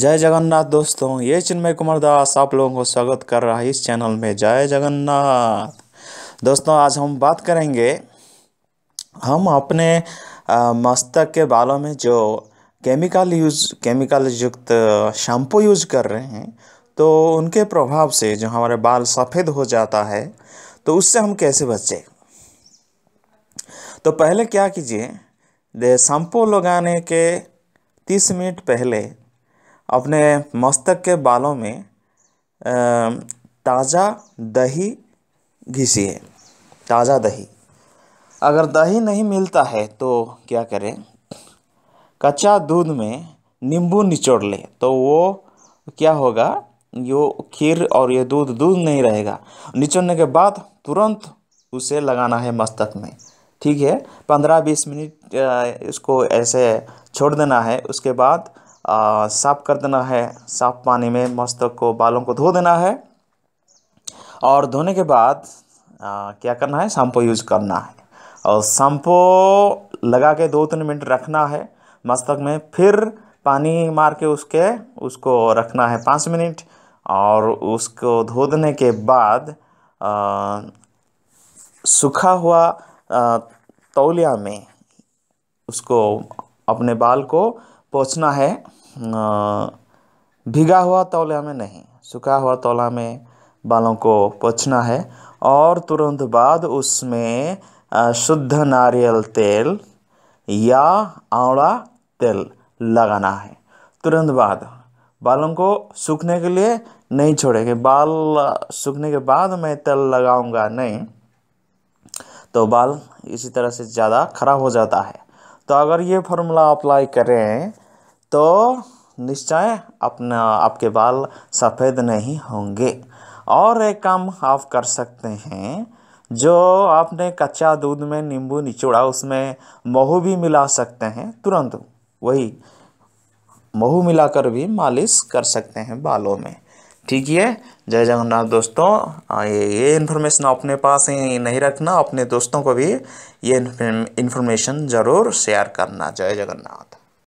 जय जगन्नाथ दोस्तों ये चिन्मय कुमार दास आप लोगों को स्वागत कर रहा है इस चैनल में जय जगन्नाथ दोस्तों आज हम बात करेंगे हम अपने मस्तक के बालों में जो केमिकल यूज केमिकल युक्त शैम्पू यूज कर रहे हैं तो उनके प्रभाव से जो हमारे बाल सफ़ेद हो जाता है तो उससे हम कैसे बचें तो पहले क्या कीजिए शैम्पू लगाने के तीस मिनट पहले अपने मस्तक के बालों में ताज़ा दही घिसी है ताज़ा दही अगर दही नहीं मिलता है तो क्या करें कच्चा दूध में नींबू निचोड़ लें तो वो क्या होगा यो खीर और ये दूध दूध नहीं रहेगा निचोड़ने के बाद तुरंत उसे लगाना है मस्तक में ठीक है पंद्रह बीस मिनट इसको ऐसे छोड़ देना है उसके बाद साफ़ कर देना है साफ़ पानी में मस्तक को बालों को धो देना है और धोने के बाद आ, क्या करना है शैम्पू यूज़ करना है और शैम्पू लगा के दो तीन मिनट रखना है मस्तक में फिर पानी मार के उसके उसको रखना है पाँच मिनट और उसको धो देने के बाद सूखा हुआ तौलिया में उसको अपने बाल को पहुँचना है भीगा हुआ तौलिया में नहीं सूखा हुआ तौला में बालों को पहुँचना है और तुरंत बाद उसमें शुद्ध नारियल तेल या आंवला तेल लगाना है तुरंत बाद बालों को सूखने के लिए नहीं छोड़ेंगे बाल सूखने के बाद मैं तेल लगाऊंगा नहीं तो बाल इसी तरह से ज़्यादा खराब हो जाता है तो अगर ये फार्मूला अप्लाई करें तो निश्चय अपना आपके बाल सफ़ेद नहीं होंगे और एक काम आप कर सकते हैं जो आपने कच्चा दूध में नींबू निचोड़ा उसमें महू भी मिला सकते हैं तुरंत वही महू मिलाकर भी मालिश कर सकते हैं बालों में ठीक है जय जगन्नाथ दोस्तों ये ये इन्फॉर्मेशन अपने पास ही नहीं रखना अपने दोस्तों को भी ये इन्फॉर्मेशन ज़रूर शेयर करना जय जगन्नाथ